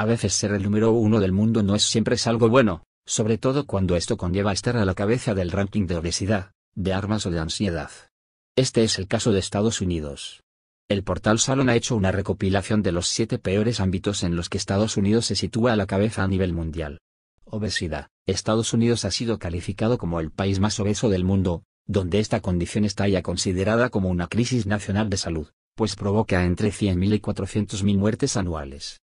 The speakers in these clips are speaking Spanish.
A veces ser el número uno del mundo no es siempre es algo bueno, sobre todo cuando esto conlleva estar a la cabeza del ranking de obesidad, de armas o de ansiedad. Este es el caso de Estados Unidos. El portal Salon ha hecho una recopilación de los siete peores ámbitos en los que Estados Unidos se sitúa a la cabeza a nivel mundial. Obesidad. Estados Unidos ha sido calificado como el país más obeso del mundo, donde esta condición está ya considerada como una crisis nacional de salud, pues provoca entre 100.000 y 400.000 muertes anuales.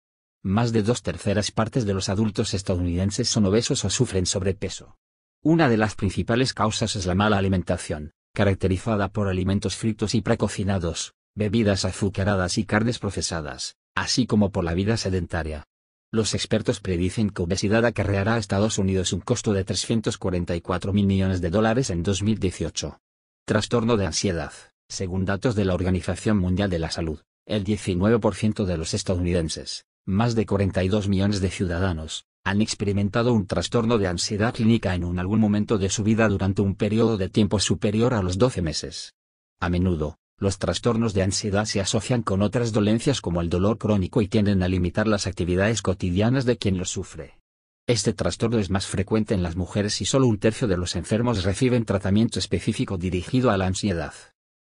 Más de dos terceras partes de los adultos estadounidenses son obesos o sufren sobrepeso. Una de las principales causas es la mala alimentación, caracterizada por alimentos fritos y precocinados, bebidas azucaradas y carnes procesadas, así como por la vida sedentaria. Los expertos predicen que obesidad acarreará a Estados Unidos un costo de 344 mil millones de dólares en 2018. Trastorno de ansiedad. Según datos de la Organización Mundial de la Salud, el 19% de los estadounidenses más de 42 millones de ciudadanos, han experimentado un trastorno de ansiedad clínica en un algún momento de su vida durante un periodo de tiempo superior a los 12 meses. A menudo, los trastornos de ansiedad se asocian con otras dolencias como el dolor crónico y tienden a limitar las actividades cotidianas de quien los sufre. Este trastorno es más frecuente en las mujeres y solo un tercio de los enfermos reciben tratamiento específico dirigido a la ansiedad.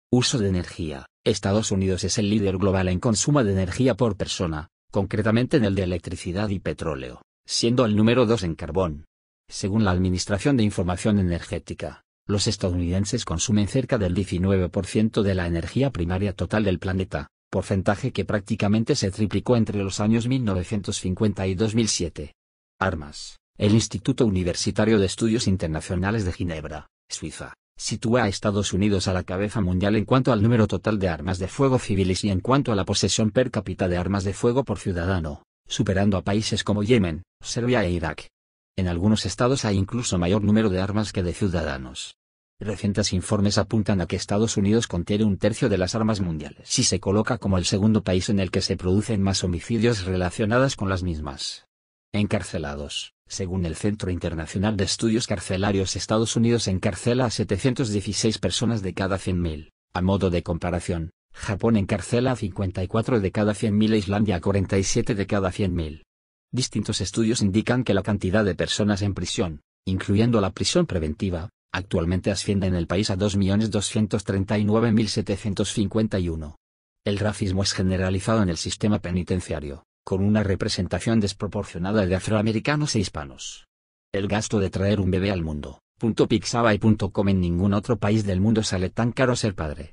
Uso de energía. Estados Unidos es el líder global en consumo de energía por persona, concretamente en el de electricidad y petróleo, siendo el número dos en carbón. Según la Administración de Información Energética, los estadounidenses consumen cerca del 19% de la energía primaria total del planeta, porcentaje que prácticamente se triplicó entre los años 1950 y 2007. Armas. El Instituto Universitario de Estudios Internacionales de Ginebra, Suiza, sitúa a Estados Unidos a la cabeza mundial en cuanto al número total de armas de fuego civiles y en cuanto a la posesión per cápita de armas de fuego por ciudadano, superando a países como Yemen, Serbia e Irak. En algunos estados hay incluso mayor número de armas que de ciudadanos. Recientes informes apuntan a que Estados Unidos contiene un tercio de las armas mundiales y se coloca como el segundo país en el que se producen más homicidios relacionados con las mismas. Encarcelados. Según el Centro Internacional de Estudios Carcelarios Estados Unidos encarcela a 716 personas de cada 100.000. A modo de comparación, Japón encarcela a 54 de cada 100.000 e Islandia a 47 de cada 100.000. Distintos estudios indican que la cantidad de personas en prisión, incluyendo la prisión preventiva, actualmente asciende en el país a 2.239.751. El racismo es generalizado en el sistema penitenciario con una representación desproporcionada de afroamericanos e hispanos. El gasto de traer un bebé al mundo, punto Pixaba en ningún otro país del mundo sale tan caro ser padre.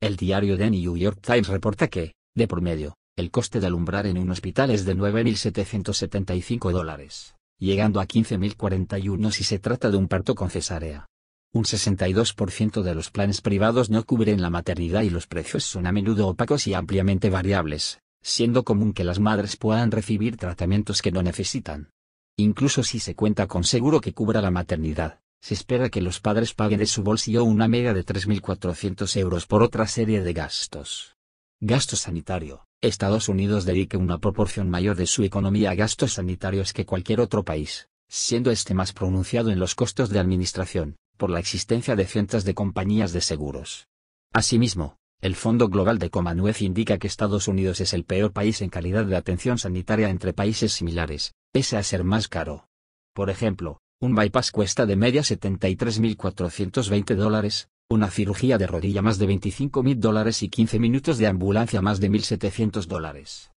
El diario The New York Times reporta que, de promedio, el coste de alumbrar en un hospital es de 9.775 dólares, llegando a 15.041 si se trata de un parto con cesárea. Un 62% de los planes privados no cubren la maternidad y los precios son a menudo opacos y ampliamente variables, siendo común que las madres puedan recibir tratamientos que no necesitan. Incluso si se cuenta con seguro que cubra la maternidad, se espera que los padres paguen de su bolsillo una media de 3.400 euros por otra serie de gastos. Gasto sanitario. Estados Unidos dedica una proporción mayor de su economía a gastos sanitarios que cualquier otro país, siendo este más pronunciado en los costos de administración, por la existencia de cientos de compañías de seguros. Asimismo, el Fondo Global de Comanuez indica que Estados Unidos es el peor país en calidad de atención sanitaria entre países similares, pese a ser más caro. Por ejemplo, un bypass cuesta de media 73.420 dólares, una cirugía de rodilla más de 25.000 dólares y 15 minutos de ambulancia más de 1.700 dólares.